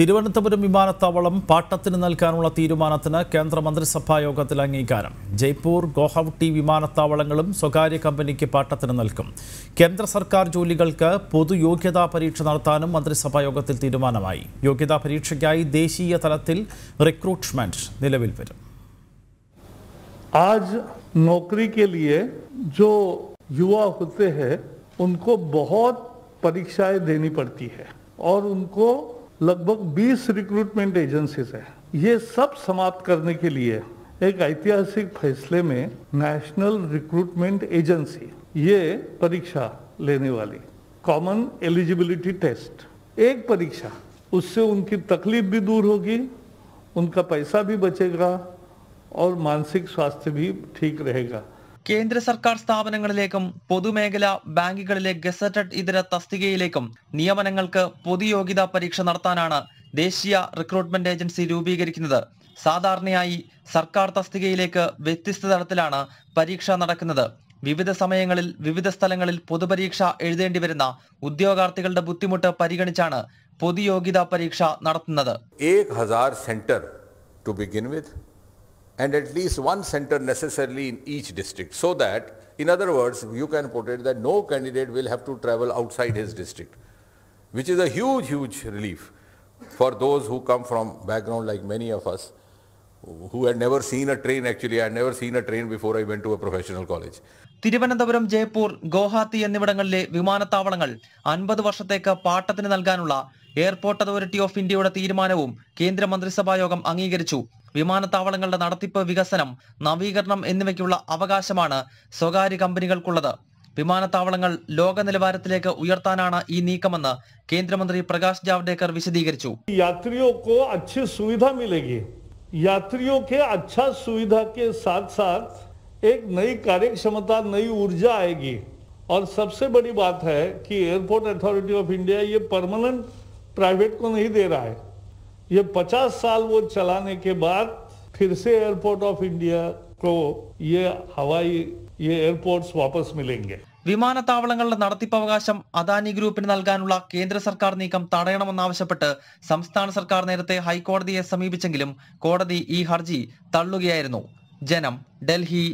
തിരുവനന്തപുരം വിമാനത്താവളം പാട്ടത്തിന് നൽകാനുള്ള തീരുമാനത്തിന് കേന്ദ്ര മന്ത്രിസഭാ യോഗത്തിൽ അംഗീകാരം ജയ്പൂർ ഗോഹൌട്ടി വിമാനത്താവളങ്ങളും സ്വകാര്യ കമ്പനിക്ക് പാട്ടത്തിന് നൽകും കേന്ദ്ര സർക്കാർ ജോലികൾക്ക് പൊതുയോഗ്യതാ പരീക്ഷ നടത്താനും മന്ത്രിസഭാ യോഗത്തിൽ തീരുമാനമായി യോഗ്യതാ പരീക്ഷയ്ക്കായി ദേശീയ തലത്തിൽ റിക്രൂട്ട്മെന്റ് നിലവിൽ വരും आज नौकरी के लिए जो युवा होते हैं उनको बहुत परीक्षाएं देनी पड़ती है और उनको लगभग 20 रिक्रूटमेंट एजेंसीज है ये सब समाप्त करने के लिए एक ऐतिहासिक फैसले में नेशनल रिक्रूटमेंट एजेंसी ये परीक्षा लेने वाली कॉमन एलिजिबिलिटी टेस्ट एक परीक्षा उससे उनकी तकलीफ भी दूर होगी उनका पैसा भी बचेगा और मानसिक स्वास्थ्य भी ठीक रहेगा കേന്ദ്ര സർക്കാർ സ്ഥാപനങ്ങളിലേക്കും പൊതുമേഖല ബാങ്കുകളിലെ ഗസറ്റഡ് ഇതര തസ്തികയിലേക്കും നിയമനങ്ങൾക്ക് പൊതുയോഗ്യതാ പരീക്ഷ നടത്താനാണ് ദേശീയ റിക്രൂട്ട്മെന്റ് ഏജൻസി രൂപീകരിക്കുന്നത് സാധാരണയായി സർക്കാർ തസ്തികയിലേക്ക് വ്യത്യസ്ത തലത്തിലാണ് പരീക്ഷ നടക്കുന്നത് വിവിധ സമയങ്ങളിൽ വിവിധ സ്ഥലങ്ങളിൽ പൊതുപരീക്ഷ എഴുതേണ്ടി വരുന്ന ഉദ്യോഗാർത്ഥികളുടെ ബുദ്ധിമുട്ട് പരിഗണിച്ചാണ് പൊതുയോഗ്യതാ പരീക്ഷ നടത്തുന്നത് centre to begin with and at least one center necessarily in each district so that in other words you can put it that no candidate will have to travel outside his district which is a huge huge relief for those who come from background like many of us who had never seen a train actually. I had never seen a train before I went to a professional college. Thiruvananthapuram Jaipur Guwahati എന്നിവിടങ്ങളിലെ വിമാനത്താവളങ്ങൾ അൻപത് വർഷത്തേക്ക് പാട്ടത്തിന് നൽകാനുള്ള airport authority of ഇന്ത്യയുടെ തീരുമാനവും കേന്ദ്ര യോഗം അംഗീകരിച്ചു വിമാനത്താവളങ്ങളുടെ നടത്തിപ്പ് വികസനം നവീകരണം എന്നിവയ്ക്കുള്ള അവകാശമാണ് സ്വകാര്യ കമ്പനികൾക്കുള്ളത് വിമാനത്താവളങ്ങൾ ലോക നിലവാരത്തിലേക്ക് ഉയർത്താനാണ് ഈ നീക്കമെന്ന് കേന്ദ്രമന്ത്രി പ്രകാശ് ജാവ്ദേക്കർ വിശദീകരിച്ചു യാത്രിയോ यात्रियों के अच्छा सुविधा के साथ साथ एक नई कार्यक्षमता नई ऊर्जा आएगी और सबसे बड़ी बात है कि एयरपोर्ट अथॉरिटी ऑफ इंडिया ये परमानेंट प्राइवेट को नहीं दे रहा है ये 50 साल वो चलाने के बाद फिर से एयरपोर्ट ऑफ इंडिया को ये हवाई ये एयरपोर्ट्स वापस मिलेंगे വിമാനത്താവളങ്ങളുടെ നടത്തിപ്പവകാശം അദാനി ഗ്രൂപ്പിന് നൽകാനുള്ള കേന്ദ്ര സർക്കാർ നീക്കം തടയണമെന്നാവശ്യപ്പെട്ട് സംസ്ഥാന സർക്കാർ നേരത്തെ ഹൈക്കോടതിയെ സമീപിച്ചെങ്കിലും കോടതി ഈ ഹർജി തള്ളുകയായിരുന്നു ജനം ഡൽഹി